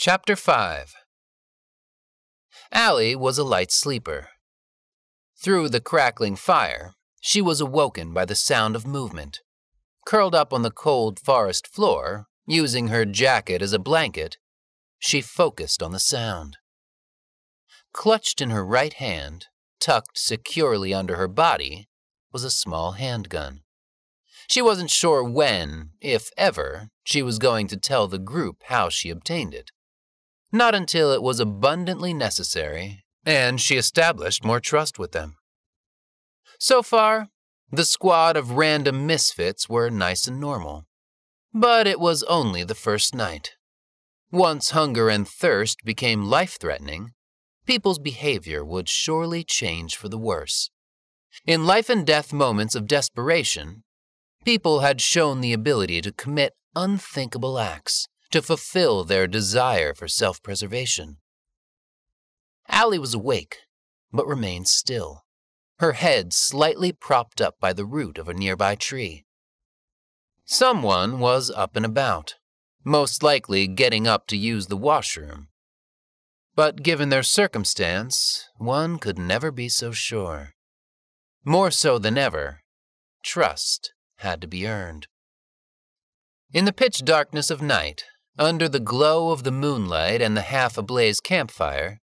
Chapter 5 Allie was a light sleeper. Through the crackling fire, she was awoken by the sound of movement. Curled up on the cold forest floor, using her jacket as a blanket, she focused on the sound. Clutched in her right hand, tucked securely under her body, was a small handgun. She wasn't sure when, if ever, she was going to tell the group how she obtained it not until it was abundantly necessary and she established more trust with them. So far, the squad of random misfits were nice and normal. But it was only the first night. Once hunger and thirst became life threatening, people's behavior would surely change for the worse. In life and death moments of desperation, people had shown the ability to commit unthinkable acts to fulfill their desire for self preservation. Allie was awake, but remained still, her head slightly propped up by the root of a nearby tree. Someone was up and about, most likely getting up to use the washroom. But given their circumstance, one could never be so sure. More so than ever, trust had to be earned. In the pitch darkness of night, under the glow of the moonlight and the half ablaze campfire,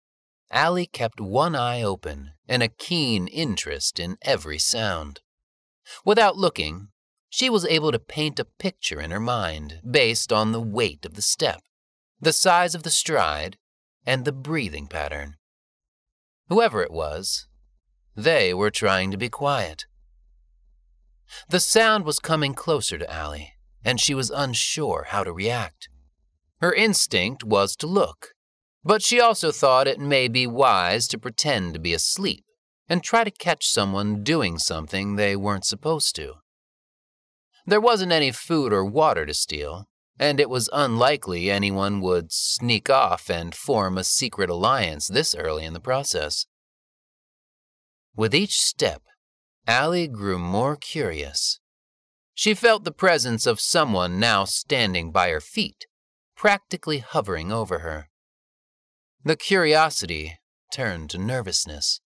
Allie kept one eye open and a keen interest in every sound. Without looking, she was able to paint a picture in her mind based on the weight of the step, the size of the stride, and the breathing pattern. Whoever it was, they were trying to be quiet. The sound was coming closer to Allie, and she was unsure how to react. Her instinct was to look, but she also thought it may be wise to pretend to be asleep and try to catch someone doing something they weren't supposed to. There wasn't any food or water to steal, and it was unlikely anyone would sneak off and form a secret alliance this early in the process. With each step, Allie grew more curious. She felt the presence of someone now standing by her feet, practically hovering over her. The curiosity turned to nervousness.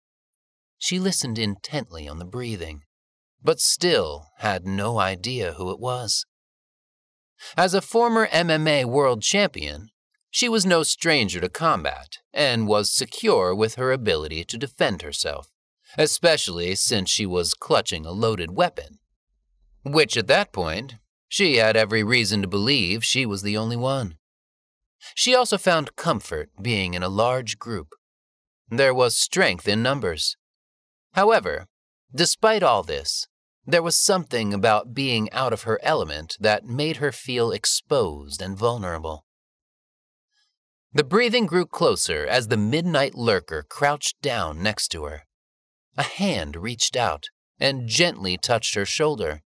She listened intently on the breathing, but still had no idea who it was. As a former MMA world champion, she was no stranger to combat and was secure with her ability to defend herself, especially since she was clutching a loaded weapon, which at that point she had every reason to believe she was the only one. She also found comfort being in a large group. There was strength in numbers. However, despite all this, there was something about being out of her element that made her feel exposed and vulnerable. The breathing grew closer as the midnight lurker crouched down next to her. A hand reached out and gently touched her shoulder.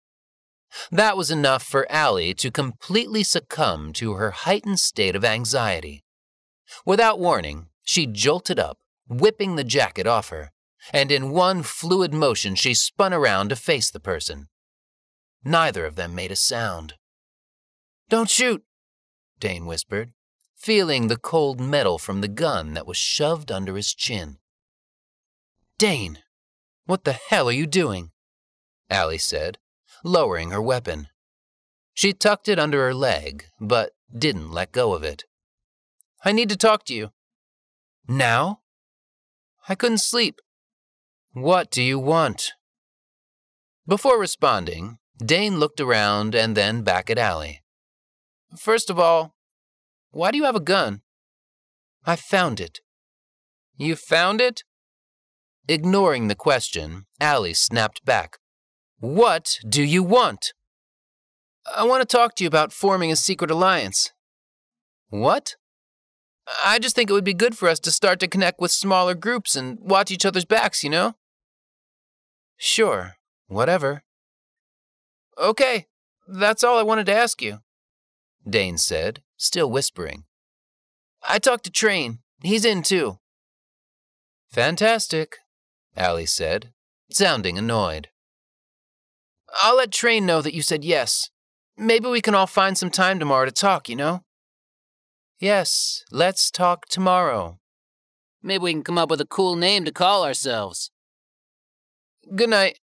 That was enough for Allie to completely succumb to her heightened state of anxiety. Without warning, she jolted up, whipping the jacket off her, and in one fluid motion she spun around to face the person. Neither of them made a sound. Don't shoot, Dane whispered, feeling the cold metal from the gun that was shoved under his chin. Dane, what the hell are you doing? Allie said, lowering her weapon. She tucked it under her leg, but didn't let go of it. I need to talk to you. Now? I couldn't sleep. What do you want? Before responding, Dane looked around and then back at Allie. First of all, why do you have a gun? I found it. You found it? Ignoring the question, Allie snapped back. What do you want? I want to talk to you about forming a secret alliance. What? I just think it would be good for us to start to connect with smaller groups and watch each other's backs, you know? Sure, whatever. Okay, that's all I wanted to ask you, Dane said, still whispering. I talked to Train. He's in too. Fantastic, Allie said, sounding annoyed. I'll let Train know that you said yes. Maybe we can all find some time tomorrow to talk, you know? Yes, let's talk tomorrow. Maybe we can come up with a cool name to call ourselves. Good night.